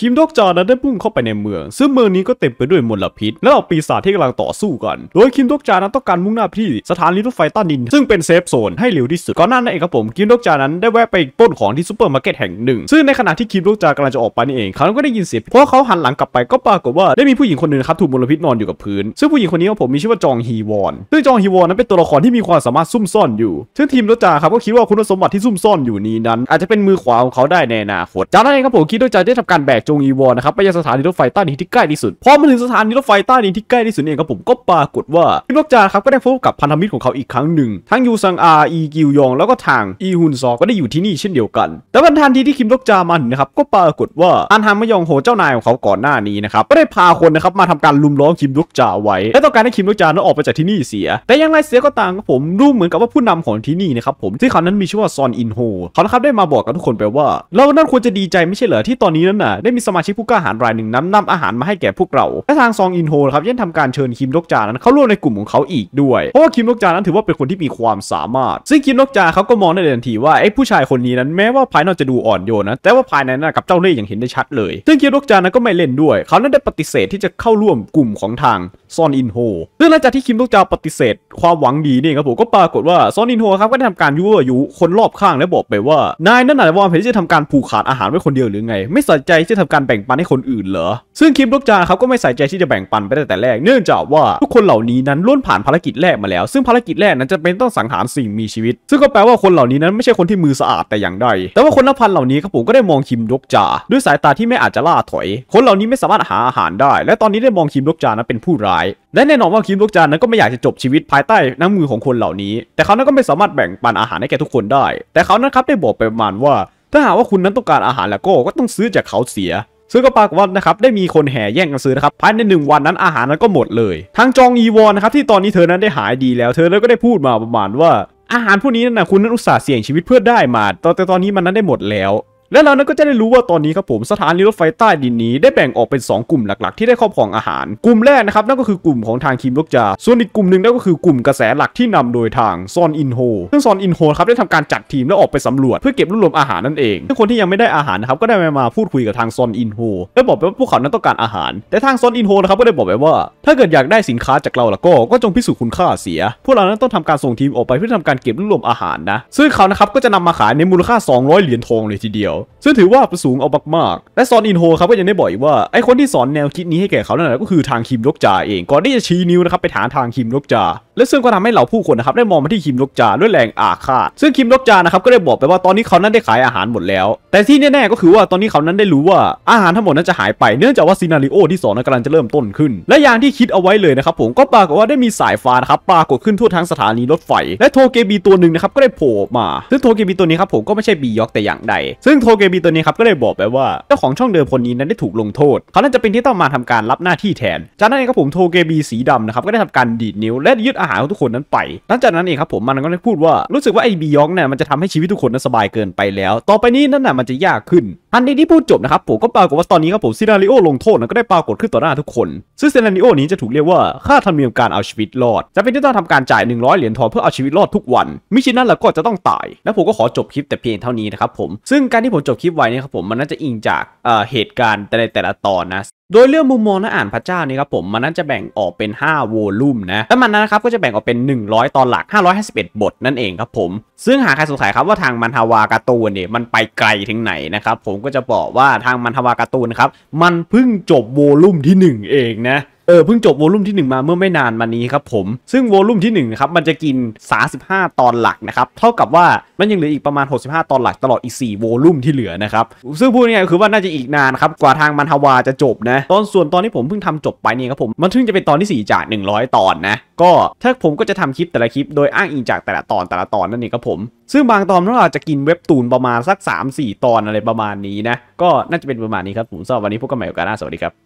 คิมดอกจานั้นได้พุ่งเข้าไปในเมือง ซึ่งเมืองนี้ก็เต็มไปด้วยมลพิษ และเหล่าปีศาจที่กำลังต่อสู้กัน โดยคิมดอกจานั้นต้องการมุ่งหน้าที่สถานีรถไฟต้านิน ซึ่งเป็นเซฟโซนให้เร็วที่สุดก่อนหน้านั้นเองครับผม คิมดอกจานั้นได้แวะไปป้นของที่ซูเปอร์มาร์เก็ตแห่งหนึ่ง ซึ่งในขณะที่คิมดอกจากำลังจะออกไปนี่เอง เขาก็ได้ยินเสียงเพราะเขาหันหลังกลับไปก็ปรากฏว่าได้มีผู้หญิงคนหนึ่งครับถูกมลพิษนอนอยู่กับพื้นซึ่งผู้หญิงคนนี้ครับผมมีชื่อว่าจองฮีวอนซึ่งจองฮีวอนนั้นเป็นตัวละครที่มีความสามารถซุ่มซ่อนอยู่ ซึ่งทีมดอกจาครับก็คิดว่าคุณสมบัติที่ซุ่มซ่อนอยู่นี้นั้น อาจจะเป็นมือขวาของเขาได้ในอนาคตจากนั้นเองครับผมคิมดอกจาได้ทำการแบกจงอีวอนนะครับไปยังสถานีรถไฟใต้ดินที่ใกล้ที่สุด พอมาถึงสถานีรถไฟใต้ดินที่ใกล้ที่สุดเองครับผมก็ปรากฏว่าพิลกจาครับก็ได้พบกับพันธมิตรของเขาอีกครั้งหนึ่ง ทั้งยูซังอาอีกิวยองแล้วก็ทางอีฮุนซอ ก็ได้อยู่ที่นี่เช่นเดียวกัน แต่วันทันทีที่คิมลกจามาถึงนะครับก็ปรากฏว่าอันฮามยองโหเจ้านายของเขาก่อนหน้านี้นะครับก็ได้พาคนนะครับมาทำการลุมล้อมคิมลกจาไว้ และต้องการให้คิมลกจานั้นออกไปจากที่นี่เสีย แต่อย่างไรเสียก็ตามผมรู้เหมือนกับว่าผู้นำของที่นี่นะครับผมที่เขานั้นมีชื่อว่าซอนอินโฮเขานะครับได้มาบอกกับทุกคนไปว่า เรานั้นควรจะดีใจไม่ใช่เหรอที่ตอนนี้นั้นน่ะได้มีสมาชิกผู้กล้าหาญรายหนึ่งนำนำอาหารมาให้แก่พวกเรา และทางซองอินโฮครับ ยังทำการเชิญคิมดกจานั้น เข้าร่วมในกลุ่มของเขาอีกด้วย เพราะว่าคิมดกจานั้นถือว่าเป็นคนที่มีความสามารถ ซึ่งคิมดกจาเขาก็มองได้ทันทีว่าไอ้ผู้ชายคนนี้นั้นแม้ว่าภายนอกจะดูอ่อนโยนนะแต่ว่าภายในน่นกับเจ้าเล่ห์อย่างเห็นได้ชัดเลย ซึ่งคิมดกจานั้นก็ไม่เล่นด้วย เขานั้นได้ปฏิเสธที่จะเข้าร่วมกลุ่มของทางซอนอินโฮซึ่งหลังจากที่คิมตุกจาปฏิเสธ ความหวังดีนี่ครับผมก็ปรากฏว่าซอนอินโฮครับก็ได้ทำการยั่วยุคนรอบข้างและบอกไปว่านายนั่นหน่ะวาเแผนทจะทำการผูกขาดอาหารไว้คนเดียวหรือไง ไม่ใส่ใจที่จะทำการแบ่งปันให้คนอื่นเหรอ ซึ่งคิมตุกจาครับก็ไม่ใส่ใจที่จะแบ่งปันไปต่แต่แรก เนื่องจากว่าทุกคนเหล่านี้นั้นล้วนผ่านภารกิจแรกมาแล้ว ซึ่งภารกิจแรกนั้นจะเป็นต้องสังหารสิ่งมีชีวิต ซึ่งก็แปลว่าคนเหล่านี้นั้นไม่ใช่คนที่มือสะอาดแต่อย่างใดแต่ว่าคนนับพันเหล่านี้ครับผมก็ได้มองคิมดกจาด้วยสายตาที่ไม่อาจจะล่าถอย คนเหล่านี้ไม่สามารถหาอาหารได้ และตอนนี้ได้มองคิมดกจานั้นเป็นผู้ร้ายายและแน่นอนว่าคิมลูกจานนั้นก็ไม่อยากจะจบชีวิตภายใต้น้ำมือของคนเหล่านี้ แต่เขานั้นก็ไม่สามารถแบ่งปันอาหารให้แก่ทุกคนได้ แต่เขานั้นครับได้บอกไปประมาณว่า ถ้าหากว่าคุณนั้นต้องการอาหารแล้วก็ก็ต้องซื้อจากเขาเสียซึ่งก็ปรากฏว่านะครับได้มีคนแห่แย่งกันซื้อนะครับภายในหนึ่งวันนั้นอาหารนั้นก็หมดเลย ทางจองอีวอนนะครับที่ตอนนี้เธอนั้นได้หายดีแล้วเธอแล้วก็ได้พูดมาประมาณว่า อาหารพวกนี้นั่นนะคุณนั้นอุตส่าห์เสี่ยงชีวิตเพื่อได้มาแต่ตอนนี้มันนั้นได้หมดแล้วและเรานั้นก็จะได้รู้ว่าตอนนี้ครับผมสถานีรถไฟใต้ดินนี้ได้แบ่งออกเป็น2กลุ่มหลักๆที่ได้ครอบครองอาหาร กลุ่มแรกนะครับนั่นก็คือกลุ่มของทางคิมลกจาส่วนอีกกลุ่มหนึ่งนั่นก็คือกลุ่มกระแสหลักที่นำโดยทางซอนอินโฮซึ่งซอนอินโฮครับได้ทำการจัดทีมและออกไปสำรวจเพื่อเก็บรวบรวมอาหารนั่นเองซึ่งคนที่ยังไม่ได้อาหารนะครับก็ได้มาพูดคุยกับทางซอนอินโฮและบอกไปว่าพวกเขานั้นต้องการอาหาร แต่ทางซอนอินโฮนะครับก็ได้บอกไปว่าถ้าเกิดอยากได้สินค้าจากเราละก็ก็จงพิสูจน์คุณค่าเสียพวกเรานั้นต้องทำการส่งทีมออกไปเพื่อทำการเก็บรวบรวมอาหารนะซึ่งเขานะครับก็จะนำมาขายในมูลค่า 200เหรียญทองเลยทีเดียวซึ่งถือว่าสูงเอามาก ๆ และซอนอินโฮครับก็ยังได้บอกอีกว่าไอคนที่สอนแนวคิดนี้ให้แก่เขานั่นแหละก็คือทางคิมยกจาเองก่อนที่จะชี้นิ้วนะครับไปถามทางคิมยกจาและซึ่งก็ทำให้เหล่าผู้คนนะครับได้มองมาที่คิมนกจาด้วยแรงอาฆาตซึ่งคิมนกจานะครับก็ได้บอกไปว่าตอนนี้เขานั้นได้ขายอาหารหมดแล้ว แต่ที่แน่ๆก็คือว่าตอนนี้เขานั้นได้รู้ว่าอาหารทั้งหมดนั้นจะหายไปเนื่องจากว่าซีนารีโอที่2นั้นกำลังจะเริ่มต้นขึ้นและอย่างที่คิดเอาไว้เลยนะครับผมก็ปรากฏว่าได้มีสายฟ้านะครับปรากฏขึ้นทั่วทั้งสถานีรถไฟและโทเกบีตัวหนึ่งนะครับก็ได้โผล่มาซึ่งโทเกบีตัวนี้ครับผมก็ไม่ใช่บียอกแต่อย่างใดซึ่งโทเกบีตัวนี้ครับก็ได้บอกไปว่าเจ้าของช่องเดิมคนนี้นั้นได้ถูกลงโทษเขานั้นจะเป็นที่ต้องมาทำการรับหน้าที่แทนจากนั้นเองครับผมโทเกบีสีดำนะครับก็ได้ทำการดีดนิ้วและยึดอาอาหารของทุกคนนั้นไป หลังจากนั้นเองครับผมมันก็ได้พูดว่า รู้สึกว่าไอ้บียองเนี่ย มันจะทำให้ชีวิตทุกคนนั้นสบายเกินไปแล้ว ต่อไปนี้นั่นแหะมันจะยากขึ้นทันนี้ที่พูดจบนะครับผมก็ปรากฏว่าตอนนี้ครับผมซีนาริโอลงโทษนะก็ได้ปรากฏขึ้นต่อหน้าทุกคน ซึ่งซีนาริโอนี้จะถูกเรียกว่า ค่าธรรมเนียมการเอาชีวิตรอดจะเป็นที่ต้องทำการจ่าย 100 เหรียญทองเพื่อเอาชีวิตรอดทุกวันมิฉะนั้นเราก็จะต้องตาย และผมก็ขอจบคลิปแต่เพียงเท่านี้นะครับผม ซึ่งการที่ผมจบคลิปไว้นี่ครับผมมันน่าจะอิงจากเหตุการณ์แต่ในแต่ละตอนนะโดยเรื่องมุมมองนักอ่านพระเจ้านี่ครับผมมันนั้นจะแบ่งออกเป็น5โวลูมนะแล้วมันนั้นนะครับก็จะแบ่งออกเป็น 100 ตอนหลัก551บทนั่นเองครับผมซึ่งหากใครสงสัยครับว่าทางมันฮาวากาตูนเนี่ยมันไปไกลถึงไหนนะครับผมก็จะบอกว่าทางมันทวาการ์ตูนครับ มันเพิ่งจบโวลุ่มที่1เองนะเออเพิ่งจบวอลุ่มที่ 1 มาเมื่อไม่นานมานี้ครับผมซึ่งวอลุ่มที่1นะครับมันจะกิน 35 ตอนหลักนะครับเท่ากับว่ามันยังเหลืออีกประมาณ 65 ตอนหลักตลอดอีก4วอลุ่มที่เหลือนะครับซึ่งพูดง่ายๆคือว่าน่าจะอีกนานครับกว่าทางมันทาวาจะจบนะตอนส่วนตอนที่ผมเพิ่งทำจบไปนี่ครับผมมันถึงจะเป็นตอนที่4จาก 100 ตอนนะก็ถ้าผมก็จะทำคลิปแต่ละคลิปโดยอ้างอิงจากแต่ละตอนแต่ละตอนนั่นเองครับผมซึ่งบางตอนเราอาจจะกินเว็บตูนประมาณสัก 3-4 ตอนอะไรประมาณนี้นะก็น่าจะเป็นประมาณนี้ครับผมสำหรับวันนี้พบกันใหม่กาสนสวัสดีครับ